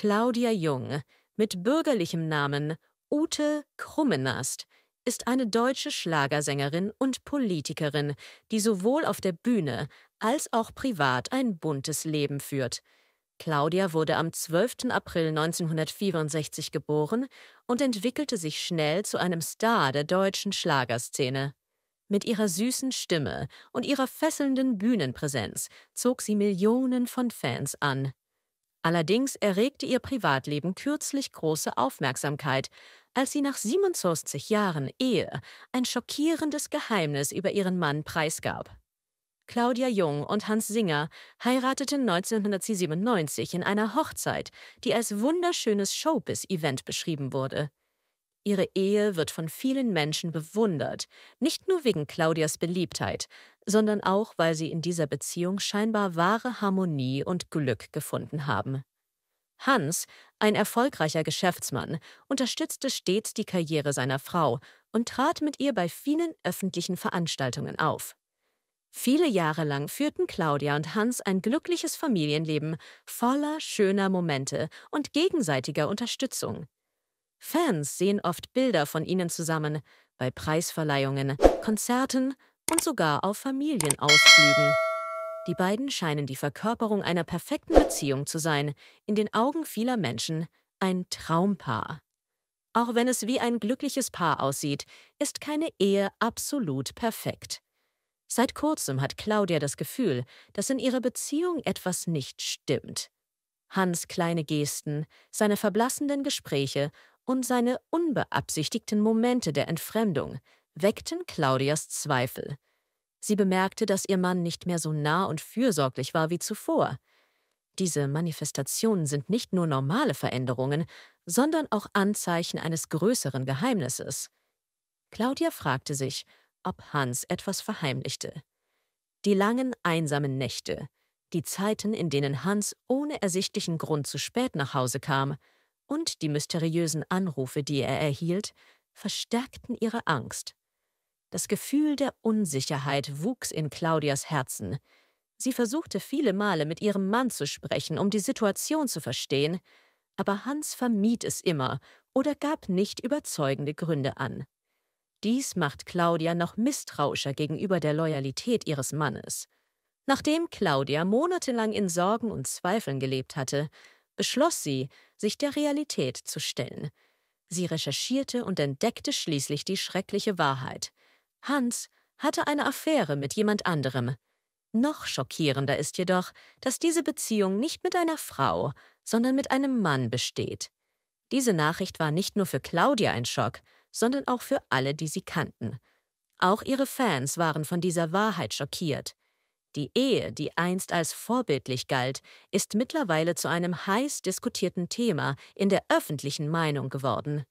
Claudia Jung, mit bürgerlichem Namen Ute Krummenast, ist eine deutsche Schlagersängerin und Politikerin, die sowohl auf der Bühne als auch privat ein buntes Leben führt. Claudia wurde am 12. April 1964 geboren und entwickelte sich schnell zu einem Star der deutschen Schlagerszene. Mit ihrer süßen Stimme und ihrer fesselnden Bühnenpräsenz zog sie Millionen von Fans an. Allerdings erregte ihr Privatleben kürzlich große Aufmerksamkeit, als sie nach 27 Jahren Ehe ein schockierendes Geheimnis über ihren Mann preisgab. Claudia Jung und Hans Singer heirateten 1997 in einer Hochzeit, die als wunderschönes Showbiz-Event beschrieben wurde. Ihre Ehe wird von vielen Menschen bewundert, nicht nur wegen Claudias Beliebtheit, sondern auch, weil sie in dieser Beziehung scheinbar wahre Harmonie und Glück gefunden haben. Hans, ein erfolgreicher Geschäftsmann, unterstützte stets die Karriere seiner Frau und trat mit ihr bei vielen öffentlichen Veranstaltungen auf. Viele Jahre lang führten Claudia und Hans ein glückliches Familienleben voller schöner Momente und gegenseitiger Unterstützung. Fans sehen oft Bilder von ihnen zusammen bei Preisverleihungen, Konzerten und sogar auf Familienausflügen. Die beiden scheinen die Verkörperung einer perfekten Beziehung zu sein, in den Augen vieler Menschen ein Traumpaar. Auch wenn es wie ein glückliches Paar aussieht, ist keine Ehe absolut perfekt. Seit kurzem hat Claudia das Gefühl, dass in ihrer Beziehung etwas nicht stimmt. Hans kleine Gesten, seine verblassenden Gespräche und seine unbeabsichtigten Momente der Entfremdung weckten Claudias Zweifel. Sie bemerkte, dass ihr Mann nicht mehr so nah und fürsorglich war wie zuvor. Diese Manifestationen sind nicht nur normale Veränderungen, sondern auch Anzeichen eines größeren Geheimnisses. Claudia fragte sich, ob Hans etwas verheimlichte. Die langen, einsamen Nächte, die Zeiten, in denen Hans ohne ersichtlichen Grund zu spät nach Hause kam, und die mysteriösen Anrufe, die er erhielt, verstärkten ihre Angst. Das Gefühl der Unsicherheit wuchs in Claudias Herzen. Sie versuchte viele Male mit ihrem Mann zu sprechen, um die Situation zu verstehen, aber Hans vermied es immer oder gab nicht überzeugende Gründe an. Dies macht Claudia noch misstrauischer gegenüber der Loyalität ihres Mannes. Nachdem Claudia monatelang in Sorgen und Zweifeln gelebt hatte, beschloss sie, sich der Realität zu stellen. Sie recherchierte und entdeckte schließlich die schreckliche Wahrheit. Hans hatte eine Affäre mit jemand anderem. Noch schockierender ist jedoch, dass diese Beziehung nicht mit einer Frau, sondern mit einem Mann besteht. Diese Nachricht war nicht nur für Claudia ein Schock, sondern auch für alle, die sie kannten. Auch ihre Fans waren von dieser Wahrheit schockiert. Die Ehe, die einst als vorbildlich galt, ist mittlerweile zu einem heiß diskutierten Thema in der öffentlichen Meinung geworden.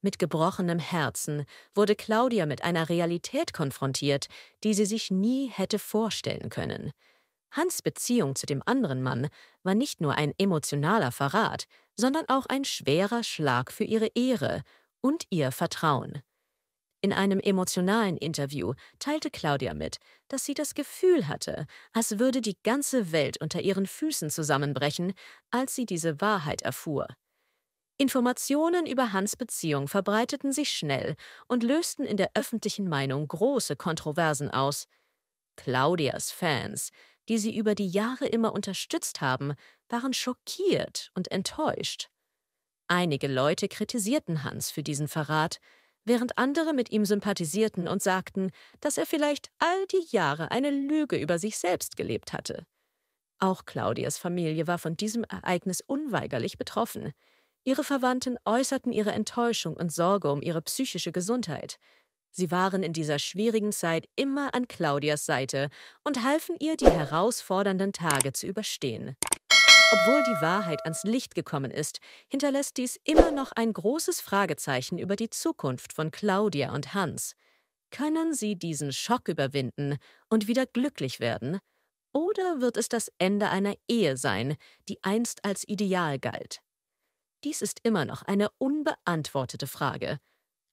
Mit gebrochenem Herzen wurde Claudia mit einer Realität konfrontiert, die sie sich nie hätte vorstellen können. Hans Beziehung zu dem anderen Mann war nicht nur ein emotionaler Verrat, sondern auch ein schwerer Schlag für ihre Ehre und ihr Vertrauen. In einem emotionalen Interview teilte Claudia mit, dass sie das Gefühl hatte, als würde die ganze Welt unter ihren Füßen zusammenbrechen, als sie diese Wahrheit erfuhr. Informationen über Hans Beziehung verbreiteten sich schnell und lösten in der öffentlichen Meinung große Kontroversen aus. Claudias Fans, die sie über die Jahre immer unterstützt haben, waren schockiert und enttäuscht. Einige Leute kritisierten Hans für diesen Verrat, während andere mit ihm sympathisierten und sagten, dass er vielleicht all die Jahre eine Lüge über sich selbst gelebt hatte. Auch Claudias Familie war von diesem Ereignis unweigerlich betroffen. Ihre Verwandten äußerten ihre Enttäuschung und Sorge um ihre psychische Gesundheit. Sie waren in dieser schwierigen Zeit immer an Claudias Seite und halfen ihr, die herausfordernden Tage zu überstehen. Obwohl die Wahrheit ans Licht gekommen ist, hinterlässt dies immer noch ein großes Fragezeichen über die Zukunft von Claudia und Hans. Können sie diesen Schock überwinden und wieder glücklich werden? Oder wird es das Ende einer Ehe sein, die einst als ideal galt? Dies ist immer noch eine unbeantwortete Frage.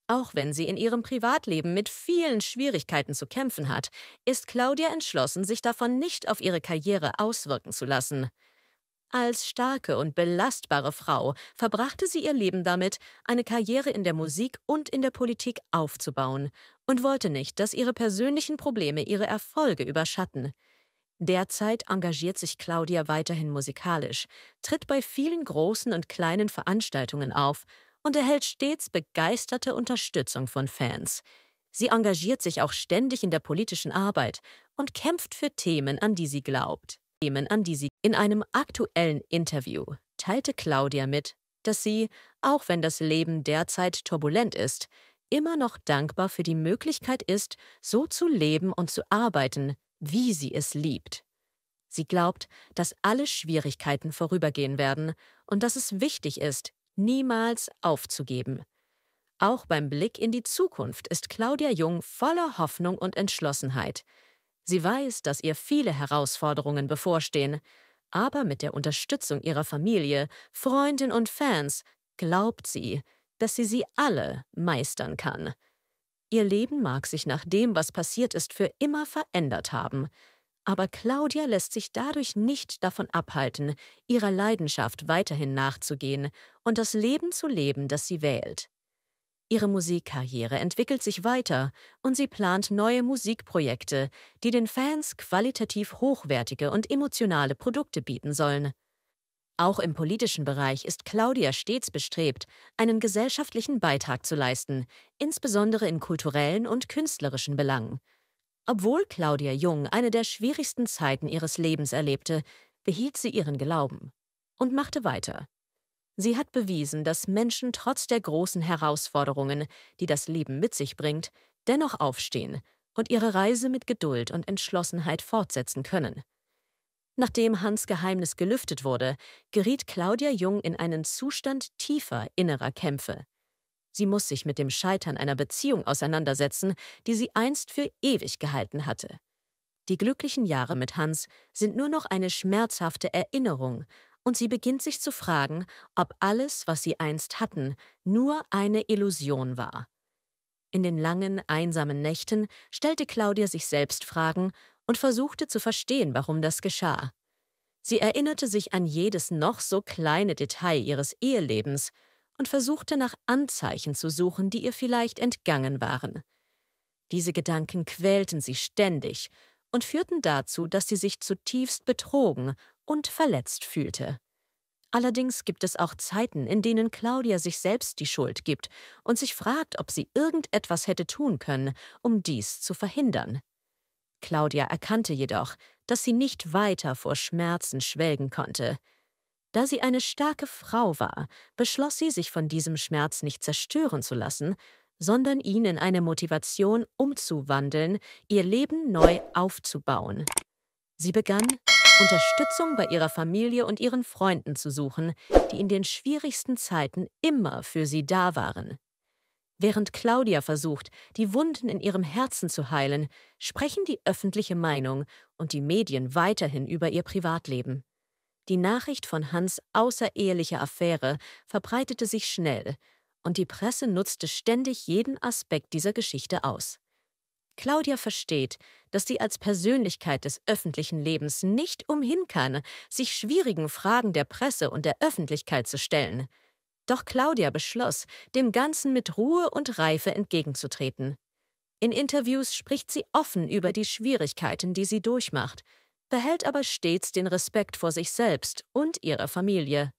Auch wenn sie in ihrem Privatleben mit vielen Schwierigkeiten zu kämpfen hat, ist Claudia entschlossen, sich davon nicht auf ihre Karriere auswirken zu lassen. Als starke und belastbare Frau verbrachte sie ihr Leben damit, eine Karriere in der Musik und in der Politik aufzubauen und wollte nicht, dass ihre persönlichen Probleme ihre Erfolge überschatten. Derzeit engagiert sich Claudia weiterhin musikalisch, tritt bei vielen großen und kleinen Veranstaltungen auf und erhält stets begeisterte Unterstützung von Fans. Sie engagiert sich auch ständig in der politischen Arbeit und kämpft für Themen, an die sie glaubt. Themen, an die sie in einem aktuellen Interview teilte Claudia mit, dass sie, auch wenn das Leben derzeit turbulent ist, immer noch dankbar für die Möglichkeit ist, so zu leben und zu arbeiten, wie sie es liebt. Sie glaubt, dass alle Schwierigkeiten vorübergehen werden und dass es wichtig ist, niemals aufzugeben. Auch beim Blick in die Zukunft ist Claudia Jung voller Hoffnung und Entschlossenheit. Sie weiß, dass ihr viele Herausforderungen bevorstehen, aber mit der Unterstützung ihrer Familie, Freundin und Fans glaubt sie, dass sie sie alle meistern kann. Ihr Leben mag sich nach dem, was passiert ist, für immer verändert haben, aber Claudia lässt sich dadurch nicht davon abhalten, ihrer Leidenschaft weiterhin nachzugehen und das Leben zu leben, das sie wählt. Ihre Musikkarriere entwickelt sich weiter und sie plant neue Musikprojekte, die den Fans qualitativ hochwertige und emotionale Produkte bieten sollen. Auch im politischen Bereich ist Claudia stets bestrebt, einen gesellschaftlichen Beitrag zu leisten, insbesondere in kulturellen und künstlerischen Belangen. Obwohl Claudia Jung eine der schwierigsten Zeiten ihres Lebens erlebte, behielt sie ihren Glauben und machte weiter. Sie hat bewiesen, dass Menschen trotz der großen Herausforderungen, die das Leben mit sich bringt, dennoch aufstehen und ihre Reise mit Geduld und Entschlossenheit fortsetzen können. Nachdem Hans Geheimnis gelüftet wurde, geriet Claudia Jung in einen Zustand tiefer innerer Kämpfe. Sie muss sich mit dem Scheitern einer Beziehung auseinandersetzen, die sie einst für ewig gehalten hatte. Die glücklichen Jahre mit Hans sind nur noch eine schmerzhafte Erinnerung und sie beginnt sich zu fragen, ob alles, was sie einst hatten, nur eine Illusion war. In den langen, einsamen Nächten stellte Claudia sich selbst Fragen und versuchte zu verstehen, warum das geschah. Sie erinnerte sich an jedes noch so kleine Detail ihres Ehelebens und versuchte nach Anzeichen zu suchen, die ihr vielleicht entgangen waren. Diese Gedanken quälten sie ständig und führten dazu, dass sie sich zutiefst betrogen und verletzt fühlte. Allerdings gibt es auch Zeiten, in denen Claudia sich selbst die Schuld gibt und sich fragt, ob sie irgendetwas hätte tun können, um dies zu verhindern. Claudia erkannte jedoch, dass sie nicht weiter vor Schmerzen schwelgen konnte. Da sie eine starke Frau war, beschloss sie, sich von diesem Schmerz nicht zerstören zu lassen sondern ihn in eine Motivation umzuwandeln, ihr Leben neu aufzubauen. Sie begann, Unterstützung bei ihrer Familie und ihren Freunden zu suchen, die in den schwierigsten Zeiten immer für sie da waren. Während Claudia versucht, die Wunden in ihrem Herzen zu heilen, sprechen die öffentliche Meinung und die Medien weiterhin über ihr Privatleben. Die Nachricht von Hans außerehelicher Affäre verbreitete sich schnell und die Presse nutzte ständig jeden Aspekt dieser Geschichte aus. Claudia versteht, dass sie als Persönlichkeit des öffentlichen Lebens nicht umhin kann, sich schwierigen Fragen der Presse und der Öffentlichkeit zu stellen. Doch Claudia beschloss, dem Ganzen mit Ruhe und Reife entgegenzutreten. In Interviews spricht sie offen über die Schwierigkeiten, die sie durchmacht, behält aber stets den Respekt vor sich selbst und ihrer Familie.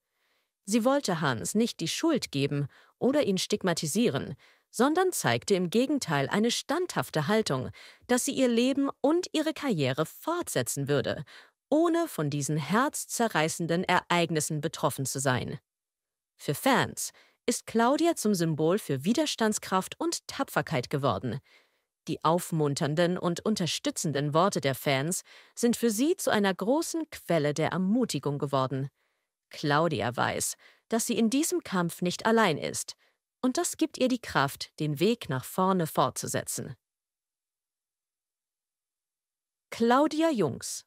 Sie wollte Hans nicht die Schuld geben oder ihn stigmatisieren, sondern zeigte im Gegenteil eine standhafte Haltung, dass sie ihr Leben und ihre Karriere fortsetzen würde, ohne von diesen herzzerreißenden Ereignissen betroffen zu sein. Für Fans ist Claudia zum Symbol für Widerstandskraft und Tapferkeit geworden. Die aufmunternden und unterstützenden Worte der Fans sind für sie zu einer großen Quelle der Ermutigung geworden. Claudia weiß, dass sie in diesem Kampf nicht allein ist, und das gibt ihr die Kraft, den Weg nach vorne fortzusetzen. Claudia Jungs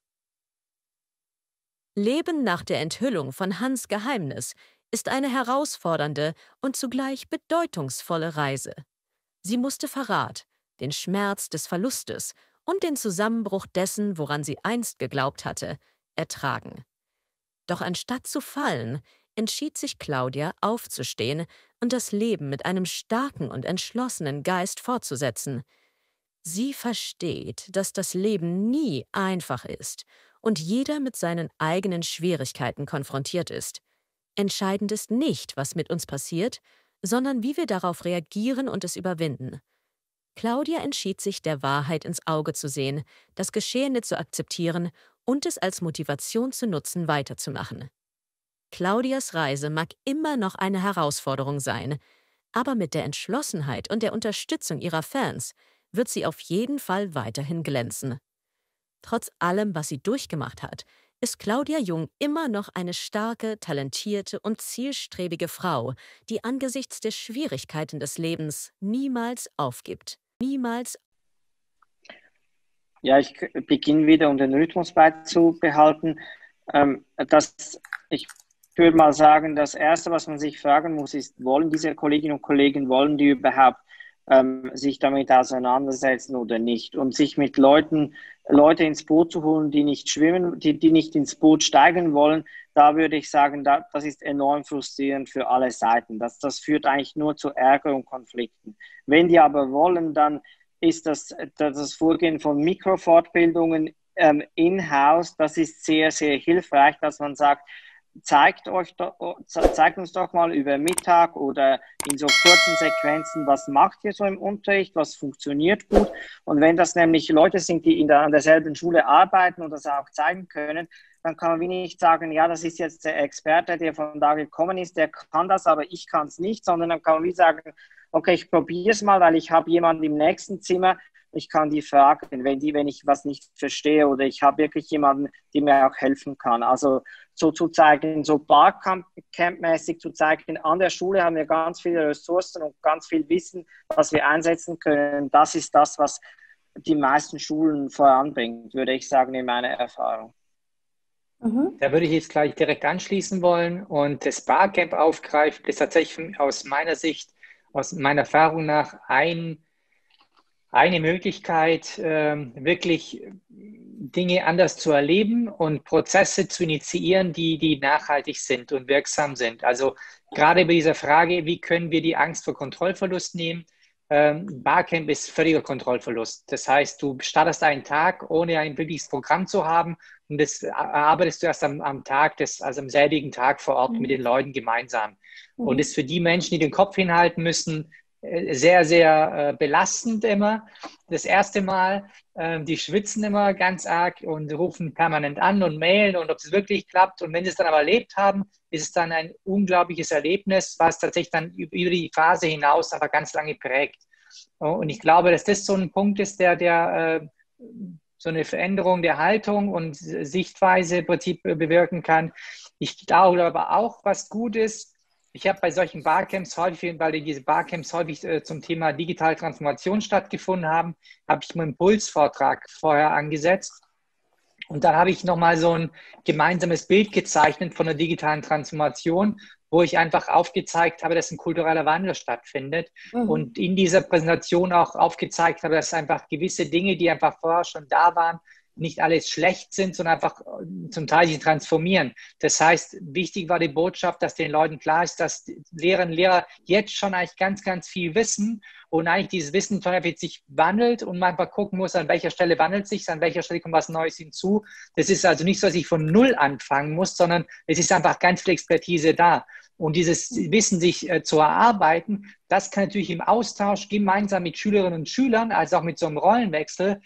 Leben nach der Enthüllung von Hans Geheimnis ist eine herausfordernde und zugleich bedeutungsvolle Reise. Sie musste Verrat, den Schmerz des Verlustes und den Zusammenbruch dessen, woran sie einst geglaubt hatte, ertragen. Doch anstatt zu fallen, entschied sich Claudia aufzustehen und das Leben mit einem starken und entschlossenen Geist fortzusetzen. Sie versteht, dass das Leben nie einfach ist und jeder mit seinen eigenen Schwierigkeiten konfrontiert ist. Entscheidend ist nicht, was mit uns passiert, sondern wie wir darauf reagieren und es überwinden. Claudia entschied sich, der Wahrheit ins Auge zu sehen, das Geschehene zu akzeptieren und es als Motivation zu nutzen, weiterzumachen. Claudias Reise mag immer noch eine Herausforderung sein, aber mit der Entschlossenheit und der Unterstützung ihrer Fans wird sie auf jeden Fall weiterhin glänzen. Trotz allem, was sie durchgemacht hat, ist Claudia Jung immer noch eine starke, talentierte und zielstrebige Frau, die angesichts der Schwierigkeiten des Lebens niemals aufgibt. Niemals. Ja, ich beginne wieder, um den Rhythmus beizubehalten, ähm, dass ich ich würde mal sagen, das Erste, was man sich fragen muss, ist, wollen diese Kolleginnen und Kollegen, wollen die überhaupt ähm, sich damit auseinandersetzen oder nicht? Und sich mit Leuten, Leute ins Boot zu holen, die nicht schwimmen, die, die nicht ins Boot steigen wollen, da würde ich sagen, da, das ist enorm frustrierend für alle Seiten. Das, das führt eigentlich nur zu Ärger und Konflikten. Wenn die aber wollen, dann ist das, das Vorgehen von Mikrofortbildungen ähm, in-house, das ist sehr, sehr hilfreich, dass man sagt, zeigt, euch, oh, zeigt uns doch mal über Mittag oder in so kurzen Sequenzen, was macht ihr so im Unterricht, was funktioniert gut. Und wenn das nämlich Leute sind, die in der, an derselben Schule arbeiten und das auch zeigen können, dann kann man wie nicht sagen, ja, das ist jetzt der Experte, der von da gekommen ist, der kann das, aber ich kann es nicht, sondern dann kann man wie sagen, okay, ich probiere es mal, weil ich habe jemanden im nächsten Zimmer, ich kann die fragen, wenn, die, wenn ich was nicht verstehe oder ich habe wirklich jemanden, der mir auch helfen kann. Also so zu zeigen, so Barcamp-mäßig zu zeigen, an der Schule haben wir ganz viele Ressourcen und ganz viel Wissen, was wir einsetzen können. Das ist das, was die meisten Schulen voranbringt, würde ich sagen, in meiner Erfahrung. Mhm. Da würde ich jetzt gleich direkt anschließen wollen und das Barcamp aufgreifen, ist tatsächlich aus meiner Sicht, aus meiner Erfahrung nach ein eine Möglichkeit, ähm, wirklich Dinge anders zu erleben und Prozesse zu initiieren, die, die nachhaltig sind und wirksam sind. Also gerade bei dieser Frage, wie können wir die Angst vor Kontrollverlust nehmen? Ähm, Barcamp ist völliger Kontrollverlust. Das heißt, du startest einen Tag, ohne ein wirkliches Programm zu haben und das arbeitest du erst am, am Tag, des, also am selbigen Tag vor Ort mhm. mit den Leuten gemeinsam. Mhm. Und ist für die Menschen, die den Kopf hinhalten müssen, äh, sehr, sehr äh, belastend immer. Das erste Mal, ähm, die schwitzen immer ganz arg und rufen permanent an und mailen und ob es wirklich klappt. Und wenn sie es dann aber erlebt haben, ist es dann ein unglaubliches Erlebnis, was tatsächlich dann über die Phase hinaus aber ganz lange prägt. Oh, und ich glaube, dass das so ein Punkt ist, der, der äh, so eine Veränderung der Haltung und Sichtweise im Prinzip bewirken kann. Ich glaube aber auch, was gut ist, ich habe bei solchen Barcamps häufig, weil diese Barcamps häufig äh, zum Thema digitale Transformation stattgefunden haben, habe ich einen Impulsvortrag vorher angesetzt. Und dann habe ich nochmal so ein gemeinsames Bild gezeichnet von der digitalen Transformation, wo ich einfach aufgezeigt habe, dass ein kultureller Wandel stattfindet mhm. und in dieser Präsentation auch aufgezeigt habe, dass einfach gewisse Dinge, die einfach vorher schon da waren, nicht alles schlecht sind, sondern einfach äh, zum Teil sich transformieren. Das heißt, wichtig war die Botschaft, dass den Leuten klar ist, dass Lehrerinnen und Lehrer jetzt schon eigentlich ganz, ganz viel wissen und eigentlich dieses Wissen teilweise sich wandelt und man manchmal gucken muss, an welcher Stelle wandelt sich an welcher Stelle kommt was Neues hinzu. Das ist also nicht so, dass ich von Null anfangen muss, sondern es ist einfach ganz viel Expertise da. Und dieses Wissen sich äh, zu erarbeiten, das kann natürlich im Austausch gemeinsam mit Schülerinnen und Schülern, also auch mit so einem Rollenwechsel,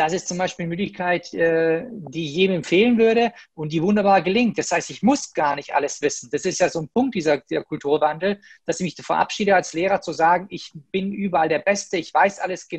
das ist zum Beispiel eine Möglichkeit, äh, die ich jedem empfehlen würde und die wunderbar gelingt. Das heißt, ich muss gar nicht alles wissen. Das ist ja so ein Punkt dieser, dieser Kulturwandel, dass ich mich verabschiede als Lehrer zu sagen, ich bin überall der Beste, ich weiß alles genau.